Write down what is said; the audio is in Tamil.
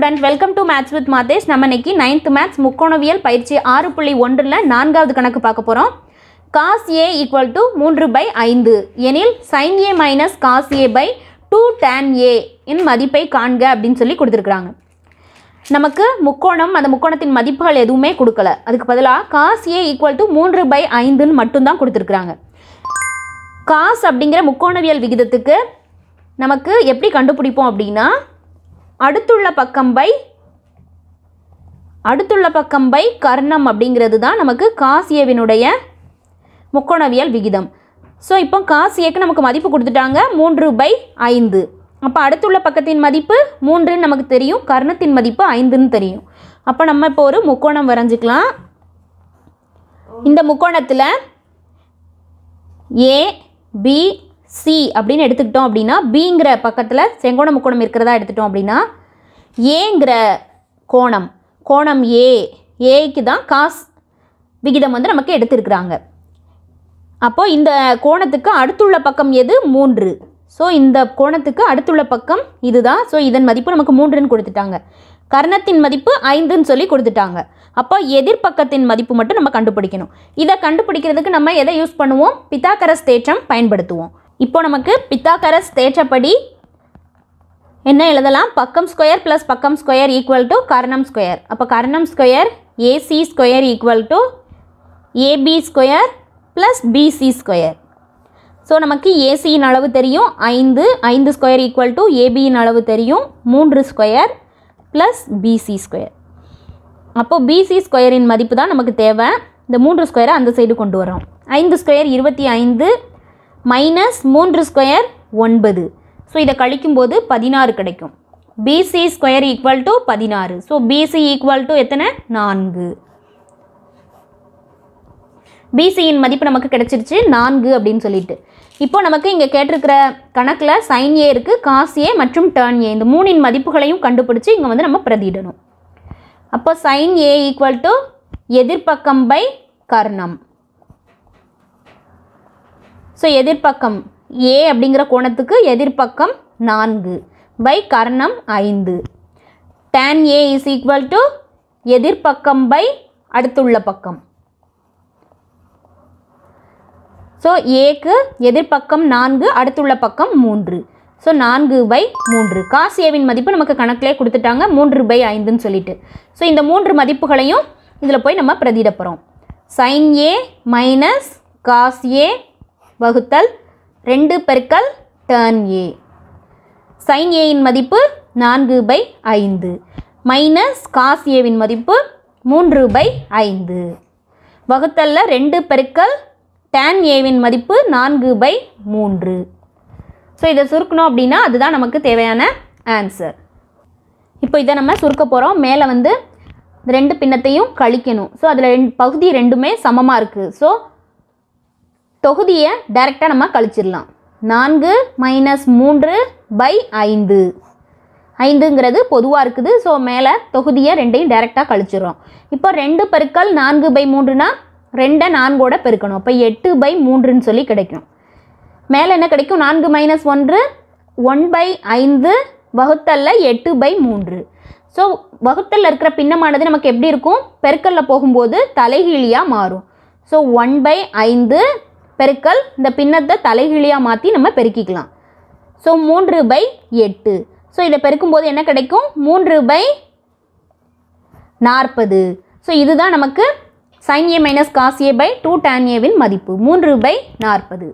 student welcome to maths with Mathesh நம்ம இன்னைக்கு நைன்த் மேத்ஸ் முக்கோணவியல் பயிற்சி ஆறு புள்ளி ஒன்றில் நான்காவது கணக்கு பார்க்க போகிறோம் காஸ் ஏ ஈக்குவல் டு மூன்று பை ஐந்து எனில் sin A minus cos A by two tan A இன் மதிப்பை காண்க அப்படின்னு சொல்லி கொடுத்துருக்குறாங்க நமக்கு முக்கோணம் அந்த முக்கோணத்தின் மதிப்புகள் எதுவுமே கொடுக்கல அதுக்கு பதிலாக காஸ் ஏ ஈக்குவல் டு மூன்று பை ஐந்துன்னு மட்டும்தான் கொடுத்துருக்குறாங்க காஸ் அப்படிங்கிற முக்கோணவியல் விகிதத்துக்கு நமக்கு எப்படி கண்டுபிடிப்போம் அப்படின்னா அடுத்துள்ள பக்கம் பை அடுத்துள்ள பக்கம் பை கர்ணம் அப்படிங்கிறது தான் நமக்கு காசியவினுடைய முக்கோணவியல் விகிதம் ஸோ இப்போ காசியக்கு நமக்கு மதிப்பு கொடுத்துட்டாங்க மூன்று பை ஐந்து அப்போ அடுத்துள்ள பக்கத்தின் மதிப்பு மூன்றுன்னு நமக்கு தெரியும் கர்ணத்தின் மதிப்பு ஐந்துன்னு தெரியும் அப்போ நம்ம இப்போ ஒரு முக்கோணம் வரைஞ்சிக்கலாம் இந்த முக்கோணத்தில் ஏ பி சி அப்படின்னு எடுத்துக்கிட்டோம் அப்படின்னா பிங்கிற பக்கத்தில் செங்கோண முக்கோணம் இருக்கிறதா எடுத்துட்டோம் அப்படின்னா ஏங்கிற கோணம் கோணம் ஏ ஏக்கு தான் காஸ் விகிதம் வந்து நமக்கு எடுத்துருக்குறாங்க அப்போது இந்த கோணத்துக்கு அடுத்துள்ள பக்கம் எது மூன்று ஸோ இந்த கோணத்துக்கு அடுத்துள்ள பக்கம் இதுதான் ஸோ இதன் மதிப்பு நமக்கு மூன்றுன்னு கொடுத்துட்டாங்க கர்ணத்தின் மதிப்பு ஐந்துன்னு சொல்லி கொடுத்துட்டாங்க அப்போ எதிர்ப்பக்கத்தின் மதிப்பு மட்டும் நம்ம கண்டுபிடிக்கணும் இதை கண்டுபிடிக்கிறதுக்கு நம்ம எதை யூஸ் பண்ணுவோம் பித்தாக்கரஸ் தேற்றம் பயன்படுத்துவோம் இப்போ நமக்கு பித்தாக்கரஸ் தேற்றப்படி என்ன எழுதலாம் பக்கம் ஸ்கொயர் ப்ளஸ் பக்கம் ஸ்கொயர் ஈக்குவல் டு கர்ணம் ஸ்கொயர் அப்போ கர்ணம் square AC square equal to AB square plus BC square so நமக்கு ஏசியின் அளவு தெரியும் ஐந்து ஐந்து ஸ்கொயர் ஈக்குவல் டு ஏபியின் அளவு தெரியும் மூன்று ஸ்கொயர் ப்ளஸ் பிசி ஸ்கொயர் அப்போது பிசி ஸ்கொயரின் மதிப்பு தான் நமக்கு தேவை இந்த மூன்று ஸ்கொயரை அந்த சைடு கொண்டு வரோம் ஐந்து ஸ்கொயர் இருபத்தி ஐந்து மைனஸ் மூன்று ஸ்கொயர் ஒன்பது ஸோ இதை கழிக்கும்போது பதினாறு கிடைக்கும் பிசி ஸ்கொயர் ஈக்குவல் டு பதினாறு ஸோ பிசி ஈக்குவல் டு எத்தனை நான்கு பிசியின் மதிப்பு நமக்கு கிடச்சிருச்சு நான்கு அப்படின்னு சொல்லிட்டு இப்போ நமக்கு இங்கே கேட்டிருக்கிற கணக்கில் சைன் ஏ இருக்குது காஸ் ஏ மற்றும் டேர்ன் ஏ இந்த மூணின் மதிப்புகளையும் கண்டுபிடிச்சி இங்கே வந்து நம்ம பிரதிடணும் அப்போ சைன் ஏ ஈக்குவல் டு எதிர்பக்கம் பை கர்ணம் ஸோ எதிர்ப்பக்கம் ஏ அப்படிங்கிற கோணத்துக்கு எதிர்ப்பக்கம் நான்கு பை கர்ணம் ஐந்து tan A is equal to எதிர்ப்பக்கம் பை அடுத்துள்ள பக்கம் ஸோ ஏக்கு எதிர்ப்பக்கம் நான்கு அடுத்துள்ள பக்கம் மூன்று ஸோ நான்கு பை மூன்று காசு ஏவின் மதிப்பு நமக்கு கணக்கிலே கொடுத்துட்டாங்க மூன்று பை ஐந்துன்னு சொல்லிட்டு ஸோ இந்த மூன்று மதிப்புகளையும் இதில் போய் நம்ம பிரதிடப்போகிறோம் sin A minus cos A வகுத்தல் ரெண்டு பெருக்கல் டேர்ன் ஏ சைன் ஏயின் மதிப்பு நான்கு பை ஐந்து மைனஸ் காஸ் ஏவின் மதிப்பு மூன்று பை ஐந்து வகுத்தலில் ரெண்டு பெருக்கல் டேன் ஏவின் மதிப்பு நான்கு பை மூன்று ஸோ இதை சுருக்கணும் அப்படின்னா அதுதான் நமக்கு தேவையான ஆன்சர் இப்போ இதை நம்ம சுருக்க போகிறோம் மேலே வந்து ரெண்டு பின்னத்தையும் கழிக்கணும் ஸோ அதில் ரெண்டு பகுதி ரெண்டுமே சமமாக இருக்குது ஸோ தொகுதியை டைரெக்டாக நம்ம கழிச்சிடலாம் நான்கு மைனஸ் மூன்று பை ஐந்து ஐந்துங்கிறது பொதுவாக இருக்குது ஸோ மேலே தொகுதியை ரெண்டையும் டைரெக்டாக கழிச்சிடுறோம் இப்போ ரெண்டு பெருக்கள் நான்கு பை மூன்றுனா ரெண்டை நான்கோட பெருக்கணும் அப்போ எட்டு பை மூன்றுன்னு சொல்லி கிடைக்கும் மேலே என்ன கிடைக்கும் நான்கு மைனஸ் ஒன்று ஒன் பை ஐந்து வகுத்தல்ல எட்டு பை மூன்று ஸோ வகுத்தலில் இருக்கிற பின்னமானது நமக்கு எப்படி இருக்கும் பெருக்கல்ல போகும்போது தலைகீழியாக மாறும் ஸோ ஒன் பை ஐந்து பெருக்கல் இந்த பின்னத்தை தலைகீழியாக மாற்றி நம்ம பெருக்கிக்கலாம் ஸோ மூன்று பை எட்டு ஸோ இதை பெருக்கும்போது என்ன கிடைக்கும் மூன்று பை நாற்பது ஸோ இதுதான் நமக்கு sin A minus cos A by two tan ஏவின் மதிப்பு மூன்று பை நாற்பது